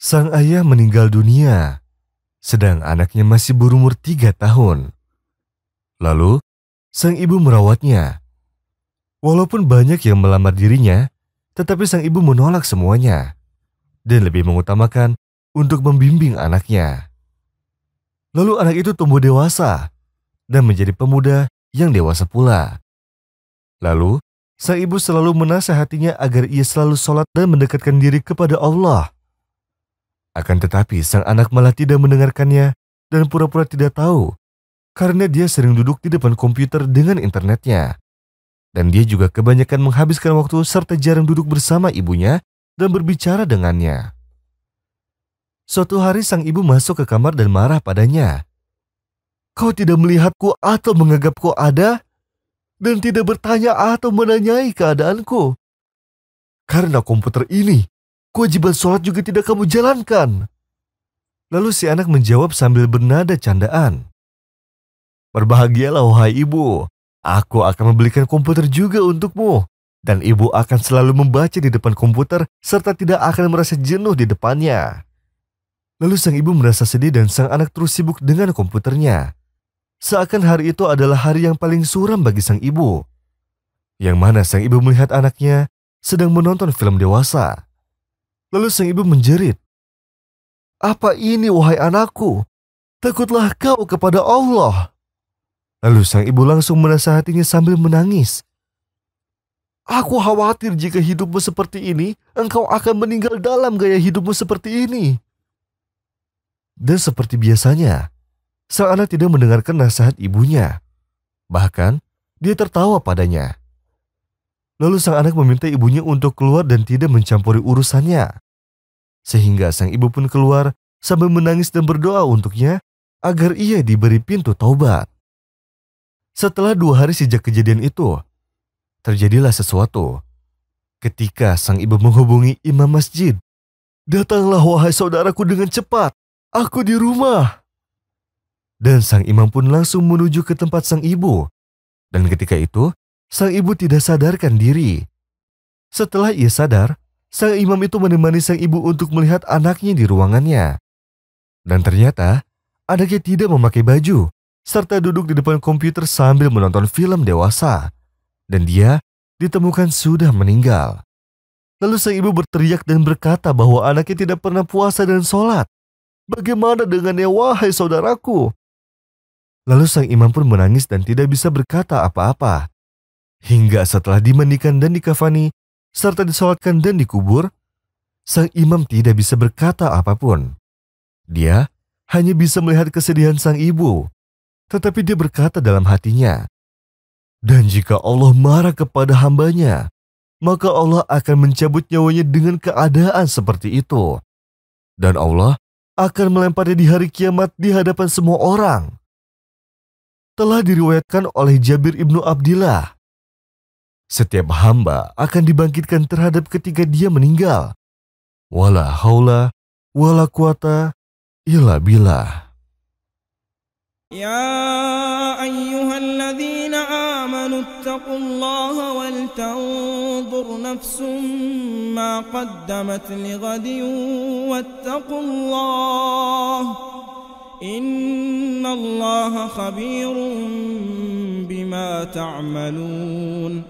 Sang ayah meninggal dunia, sedang anaknya masih berumur tiga tahun. Lalu, sang ibu merawatnya. Walaupun banyak yang melamar dirinya, tetapi sang ibu menolak semuanya dan lebih mengutamakan untuk membimbing anaknya. Lalu anak itu tumbuh dewasa dan menjadi pemuda yang dewasa pula. Lalu, sang ibu selalu menasehatinya agar ia selalu sholat dan mendekatkan diri kepada Allah. Akan tetapi sang anak malah tidak mendengarkannya dan pura-pura tidak tahu karena dia sering duduk di depan komputer dengan internetnya. Dan dia juga kebanyakan menghabiskan waktu serta jarang duduk bersama ibunya dan berbicara dengannya. Suatu hari sang ibu masuk ke kamar dan marah padanya. Kau tidak melihatku atau menganggapku ada dan tidak bertanya atau menanyai keadaanku. Karena komputer ini, Kewajiban sholat juga tidak kamu jalankan. Lalu si anak menjawab sambil bernada candaan. Berbahagialah wahai ibu, aku akan membelikan komputer juga untukmu. Dan ibu akan selalu membaca di depan komputer serta tidak akan merasa jenuh di depannya. Lalu sang ibu merasa sedih dan sang anak terus sibuk dengan komputernya. Seakan hari itu adalah hari yang paling suram bagi sang ibu. Yang mana sang ibu melihat anaknya sedang menonton film dewasa. Lalu sang ibu menjerit. Apa ini wahai anakku? Takutlah kau kepada Allah. Lalu sang ibu langsung menasihatinya sambil menangis. Aku khawatir jika hidupmu seperti ini, engkau akan meninggal dalam gaya hidupmu seperti ini. Dan seperti biasanya, sang anak tidak mendengarkan nasihat ibunya. Bahkan, dia tertawa padanya. Lalu sang anak meminta ibunya untuk keluar dan tidak mencampuri urusannya. Sehingga sang ibu pun keluar sambil menangis dan berdoa untuknya agar ia diberi pintu taubat. Setelah dua hari sejak kejadian itu, terjadilah sesuatu. Ketika sang ibu menghubungi imam masjid, datanglah wahai saudaraku dengan cepat, aku di rumah. Dan sang imam pun langsung menuju ke tempat sang ibu. Dan ketika itu, sang ibu tidak sadarkan diri. Setelah ia sadar, sang imam itu menemani sang ibu untuk melihat anaknya di ruangannya. Dan ternyata, anaknya tidak memakai baju, serta duduk di depan komputer sambil menonton film dewasa. Dan dia ditemukan sudah meninggal. Lalu sang ibu berteriak dan berkata bahwa anaknya tidak pernah puasa dan sholat. Bagaimana dengannya wahai saudaraku? Lalu sang imam pun menangis dan tidak bisa berkata apa-apa. Hingga setelah dimandikan dan dikafani, serta disolatkan dan dikubur, sang imam tidak bisa berkata apapun. Dia hanya bisa melihat kesedihan sang ibu, tetapi dia berkata dalam hatinya, "Dan jika Allah marah kepada hambanya, maka Allah akan mencabut nyawanya dengan keadaan seperti itu, dan Allah akan melemparnya di hari kiamat di hadapan semua orang." Telah diriwayatkan oleh Jabir ibnu Abdillah setiap hamba akan dibangkitkan terhadap ketika dia meninggal. Wala haula wala quwata illa billah. Ya ayyuhalladzina amanu taqullaha wal tanzur nafsum ma qaddamat lighadin wattaqullaha Innallaha khabirun bima ta'malun.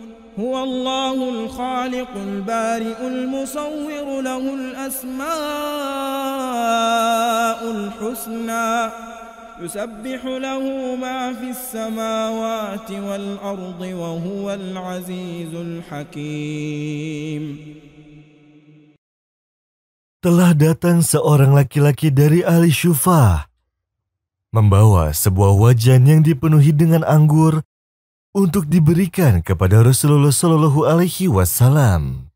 هو الله الخالق البارئ المصور له الأسماء الحسنى يسبح له ما في السماوات والأرض وهو العزيز الحكيم Telah datang seorang laki-laki dari Ali Syufah membawa sebuah wajan yang dipenuhi dengan anggur untuk diberikan kepada Rasulullah Shallallahu Alaihi Wasallam.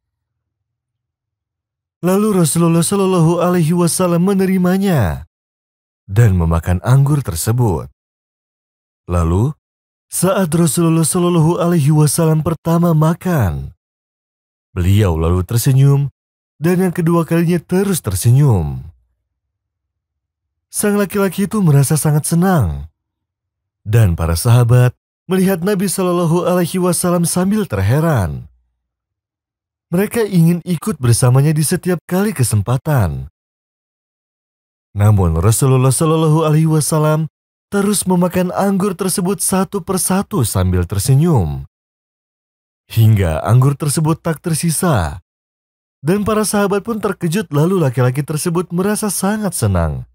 Lalu Rasulullah Shallallahu Alaihi Wasallam menerimanya dan memakan anggur tersebut. Lalu, saat Rasulullah Shallallahu Alaihi Wasallam pertama makan, beliau lalu tersenyum dan yang kedua kalinya terus tersenyum. Sang laki-laki itu merasa sangat senang, dan para sahabat melihat Nabi Shallallahu Alaihi Wasallam sambil terheran. Mereka ingin ikut bersamanya di setiap kali kesempatan. Namun Rasulullah Shallallahu Alaihi Wasallam terus memakan anggur tersebut satu persatu sambil tersenyum, hingga anggur tersebut tak tersisa. Dan para sahabat pun terkejut lalu laki-laki tersebut merasa sangat senang.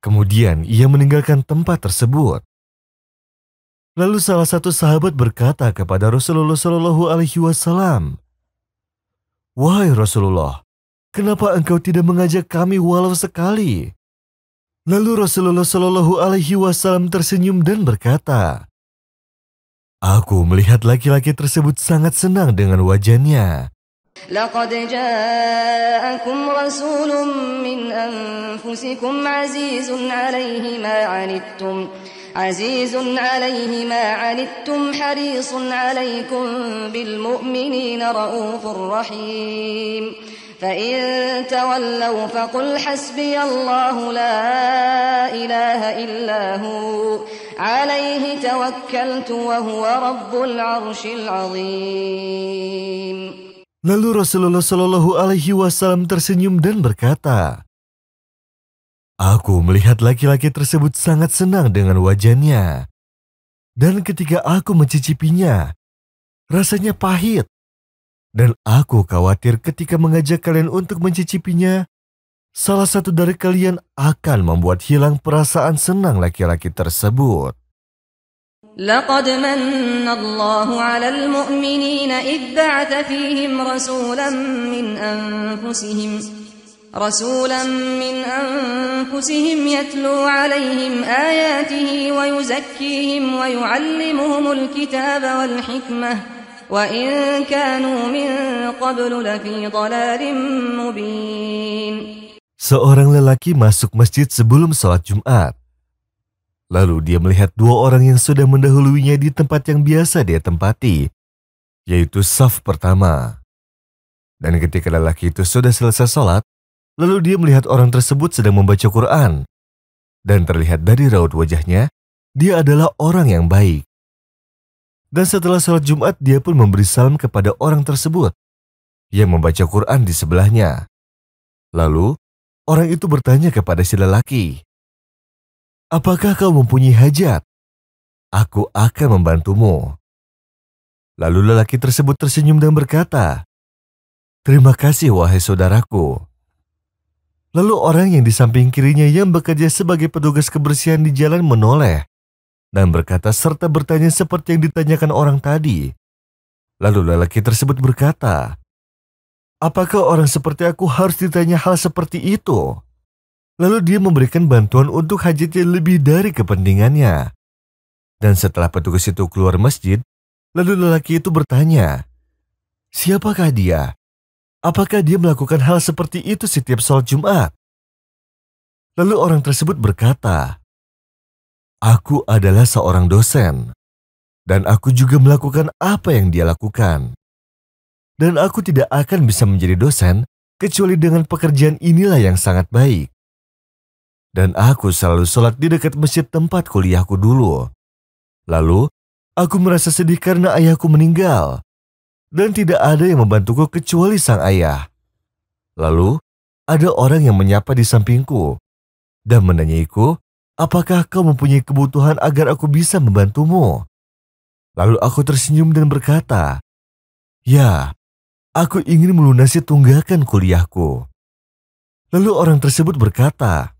Kemudian ia meninggalkan tempat tersebut. Lalu salah satu sahabat berkata kepada Rasulullah Shallallahu Alaihi Wasallam, "Wahai Rasulullah, kenapa engkau tidak mengajak kami walau sekali?" Lalu Rasulullah Shallallahu Alaihi Wasallam tersenyum dan berkata, "Aku melihat laki-laki tersebut sangat senang dengan wajahnya." لقد جاءكم رسول من عزيز عليه ما عنتم حريص عليكم بالمؤمنين رؤوف رحيم فإن تولوا فقل حسبي الله لا إله إلا هو عليه توكلت وهو رب العرش العظيم Lalu Rasulullah Shallallahu Alaihi Wasallam tersenyum dan berkata, Aku melihat laki-laki tersebut sangat senang dengan wajahnya. Dan ketika aku mencicipinya, rasanya pahit. Dan aku khawatir ketika mengajak kalian untuk mencicipinya, salah satu dari kalian akan membuat hilang perasaan senang laki-laki tersebut. لقد رسولا من أنفسهم يتلو عليهم آياته ويزكيهم ويعلمهم الكتاب والحكمة وإن كانوا من قبل لفي ضلال مبين Seorang lelaki masuk masjid sebelum sholat Jumat. Lalu dia melihat dua orang yang sudah mendahuluinya di tempat yang biasa dia tempati, yaitu saf pertama. Dan ketika lelaki itu sudah selesai sholat, Lalu dia melihat orang tersebut sedang membaca Quran. Dan terlihat dari raut wajahnya, dia adalah orang yang baik. Dan setelah sholat Jumat, dia pun memberi salam kepada orang tersebut yang membaca Quran di sebelahnya. Lalu, orang itu bertanya kepada si lelaki, Apakah kau mempunyai hajat? Aku akan membantumu. Lalu lelaki tersebut tersenyum dan berkata, Terima kasih wahai saudaraku, Lalu orang yang di samping kirinya yang bekerja sebagai petugas kebersihan di jalan menoleh dan berkata serta bertanya seperti yang ditanyakan orang tadi. Lalu lelaki tersebut berkata, Apakah orang seperti aku harus ditanya hal seperti itu? Lalu dia memberikan bantuan untuk hajatnya lebih dari kepentingannya. Dan setelah petugas itu keluar masjid, lalu lelaki itu bertanya, Siapakah dia? Apakah dia melakukan hal seperti itu setiap sholat Jumat? Lalu orang tersebut berkata, Aku adalah seorang dosen, dan aku juga melakukan apa yang dia lakukan. Dan aku tidak akan bisa menjadi dosen kecuali dengan pekerjaan inilah yang sangat baik. Dan aku selalu sholat di dekat masjid tempat kuliahku dulu. Lalu, aku merasa sedih karena ayahku meninggal dan tidak ada yang membantuku kecuali sang ayah. Lalu, ada orang yang menyapa di sampingku dan menanyaiku, apakah kau mempunyai kebutuhan agar aku bisa membantumu? Lalu aku tersenyum dan berkata, Ya, aku ingin melunasi tunggakan kuliahku. Lalu orang tersebut berkata,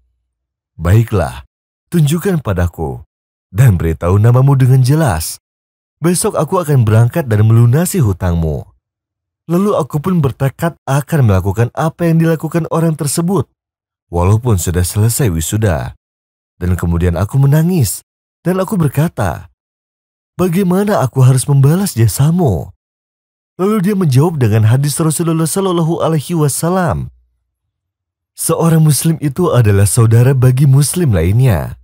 Baiklah, tunjukkan padaku dan beritahu namamu dengan jelas Besok aku akan berangkat dan melunasi hutangmu. Lalu aku pun bertekad akan melakukan apa yang dilakukan orang tersebut. Walaupun sudah selesai wisuda. Dan kemudian aku menangis. Dan aku berkata, Bagaimana aku harus membalas jasamu? Lalu dia menjawab dengan hadis Rasulullah Shallallahu Alaihi Wasallam. Seorang Muslim itu adalah saudara bagi Muslim lainnya.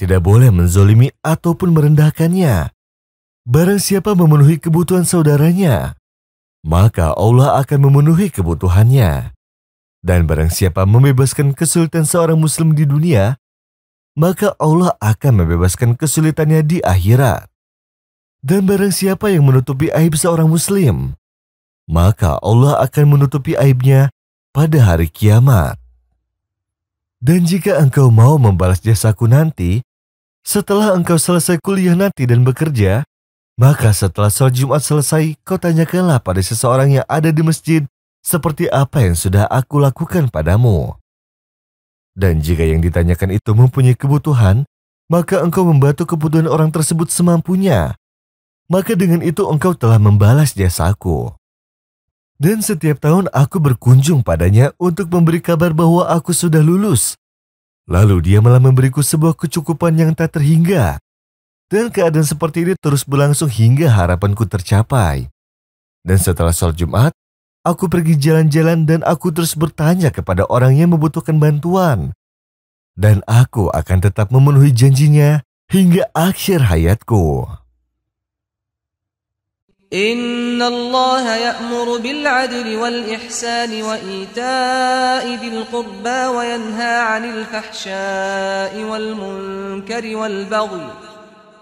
Tidak boleh menzolimi ataupun merendahkannya Barang siapa memenuhi kebutuhan saudaranya, maka Allah akan memenuhi kebutuhannya. Dan barang siapa membebaskan kesulitan seorang muslim di dunia, maka Allah akan membebaskan kesulitannya di akhirat. Dan barang siapa yang menutupi aib seorang muslim, maka Allah akan menutupi aibnya pada hari kiamat. Dan jika engkau mau membalas jasaku nanti, setelah engkau selesai kuliah nanti dan bekerja, maka setelah sholat Jumat selesai, kau tanyakanlah pada seseorang yang ada di masjid seperti apa yang sudah aku lakukan padamu. Dan jika yang ditanyakan itu mempunyai kebutuhan, maka engkau membantu kebutuhan orang tersebut semampunya. Maka dengan itu engkau telah membalas jasaku. Dan setiap tahun aku berkunjung padanya untuk memberi kabar bahwa aku sudah lulus. Lalu dia malah memberiku sebuah kecukupan yang tak terhingga dan keadaan seperti ini terus berlangsung hingga harapanku tercapai. Dan setelah sholat Jumat, aku pergi jalan-jalan dan aku terus bertanya kepada orang yang membutuhkan bantuan. Dan aku akan tetap memenuhi janjinya hingga akhir hayatku. إن الله يأمر بالعدل والإحسان وإيتاء ذي القربى وينهى عن الفحشاء والمنكر والبغي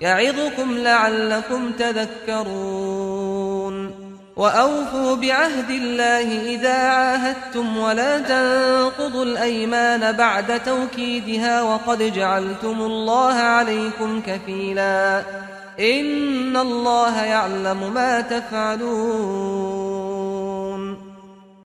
يعظكم لعلكم تذكرون وأوفوا بعهد الله إذا عاهدتم ولا تنقضوا الأيمان بعد توكيدها وقد جعلتم الله عليكم كفيلا إن الله يعلم ما تفعلون